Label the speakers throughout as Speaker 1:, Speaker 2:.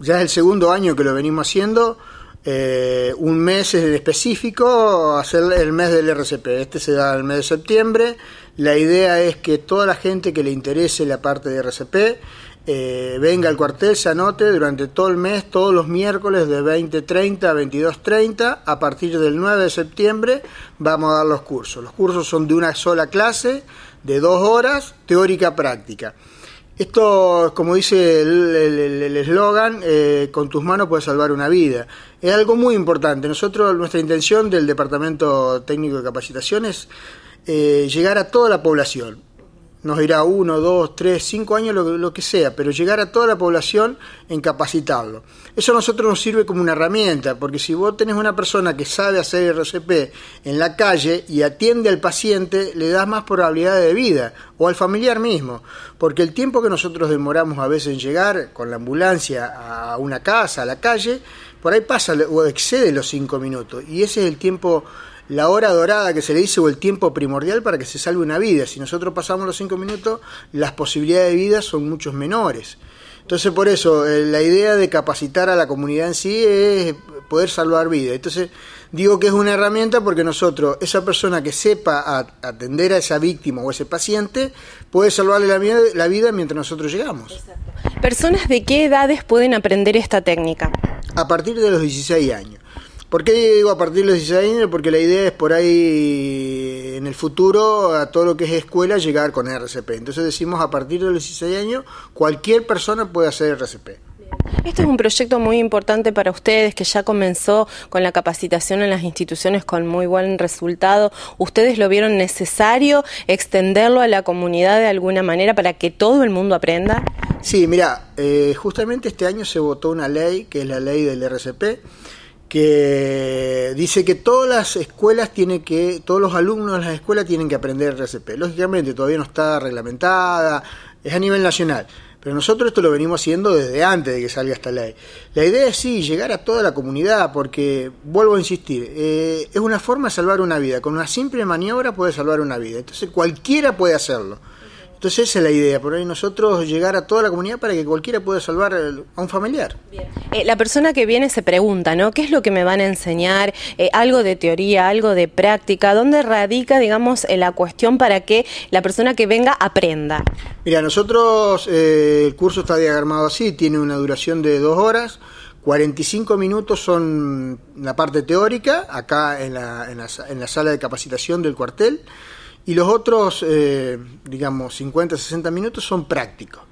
Speaker 1: ya es el segundo año que lo venimos haciendo. Eh, un mes específico, hacer el mes del RCP. Este se da el mes de septiembre. La idea es que toda la gente que le interese la parte de RCP eh, venga al cuartel, se anote durante todo el mes, todos los miércoles de 20.30 a 22.30. A partir del 9 de septiembre vamos a dar los cursos. Los cursos son de una sola clase, de dos horas, teórica práctica. Esto, como dice el eslogan, eh, con tus manos puedes salvar una vida. Es algo muy importante. Nosotros, nuestra intención del Departamento Técnico de Capacitaciones es eh, llegar a toda la población nos irá uno, dos, tres, cinco años, lo, que sea, pero llegar a toda la población en capacitarlo. Eso a nosotros nos sirve como una herramienta, porque si vos tenés una persona que sabe hacer RCP en la calle y atiende al paciente, le das más probabilidad de vida, o al familiar mismo, porque el tiempo que nosotros demoramos a veces en llegar con la ambulancia a una casa, a la calle, por ahí pasa o excede los cinco minutos, y ese es el tiempo la hora dorada que se le dice o el tiempo primordial para que se salve una vida. Si nosotros pasamos los cinco minutos, las posibilidades de vida son muchos menores. Entonces, por eso, eh, la idea de capacitar a la comunidad en sí es poder salvar vidas. Entonces, digo que es una herramienta porque nosotros, esa persona que sepa atender a esa víctima o a ese paciente, puede salvarle la, vida mientras nosotros llegamos.
Speaker 2: ¿Personas de qué edades pueden aprender esta técnica? A
Speaker 1: partir de los 16 años. ¿Por qué digo a partir de los 16 años? Porque la idea es por ahí en el futuro a todo lo que es escuela llegar con RCP. Entonces decimos a partir de los 16 años cualquier persona puede hacer RCP.
Speaker 2: Este es un proyecto muy importante para ustedes que ya comenzó con la capacitación en las instituciones con muy buen resultado. ¿Ustedes lo vieron necesario extenderlo a la comunidad de alguna manera para que todo el mundo aprenda?
Speaker 1: Sí, mira, eh, justamente este año se votó una ley que es la ley del RCP que dice que todas las escuelas tienen que, todos los alumnos de las escuelas tienen que aprender RCP. Lógicamente todavía no está reglamentada, es a nivel nacional, pero nosotros esto lo venimos haciendo desde antes de que salga esta ley. La idea es sí, llegar a toda la comunidad, porque, vuelvo a insistir, eh, es una forma de salvar una vida, con una simple maniobra puede salvar una vida, entonces cualquiera puede hacerlo. Entonces esa es la idea, por ahí nosotros llegar a toda la comunidad para que cualquiera pueda salvar a un familiar.
Speaker 2: Eh, la persona que viene se pregunta, ¿no? ¿Qué es lo que me van a enseñar? Eh, algo de teoría, algo de práctica. ¿Dónde radica, digamos, eh, la cuestión para que la persona que venga aprenda?
Speaker 1: Mira, nosotros el curso está diagramado así, tiene una duración de dos horas. 45 minutos son la parte teórica, acá en la, en la, en la sala de capacitación del cuartel. Y los otros, eh, digamos, 50, 60 minutos son prácticos.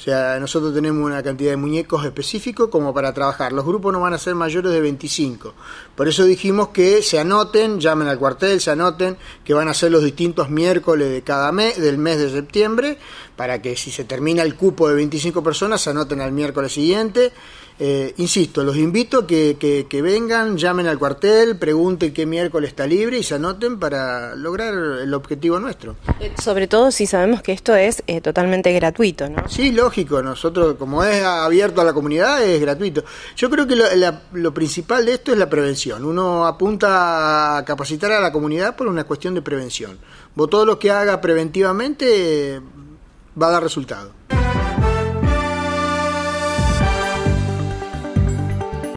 Speaker 1: O sea, nosotros tenemos una cantidad de muñecos específicos como para trabajar. Los grupos no van a ser mayores de 25. Por eso dijimos que se anoten, llamen al cuartel, se anoten, que van a ser los distintos miércoles de cada mes, del mes de septiembre, para que si se termina el cupo de 25 personas, se anoten al miércoles siguiente. Eh, insisto, los invito a que, vengan, llamen al cuartel, pregunten qué miércoles está libre y se anoten para lograr el objetivo nuestro.
Speaker 2: Eh, sobre todo si sabemos que esto es eh, totalmente gratuito, ¿no? Sí,
Speaker 1: lo lógico, nosotros, como es abierto a la comunidad, es gratuito. Yo creo que lo, principal de esto es la prevención. Uno apunta a capacitar a la comunidad por una cuestión de prevención. todo lo que haga preventivamente va a dar resultado.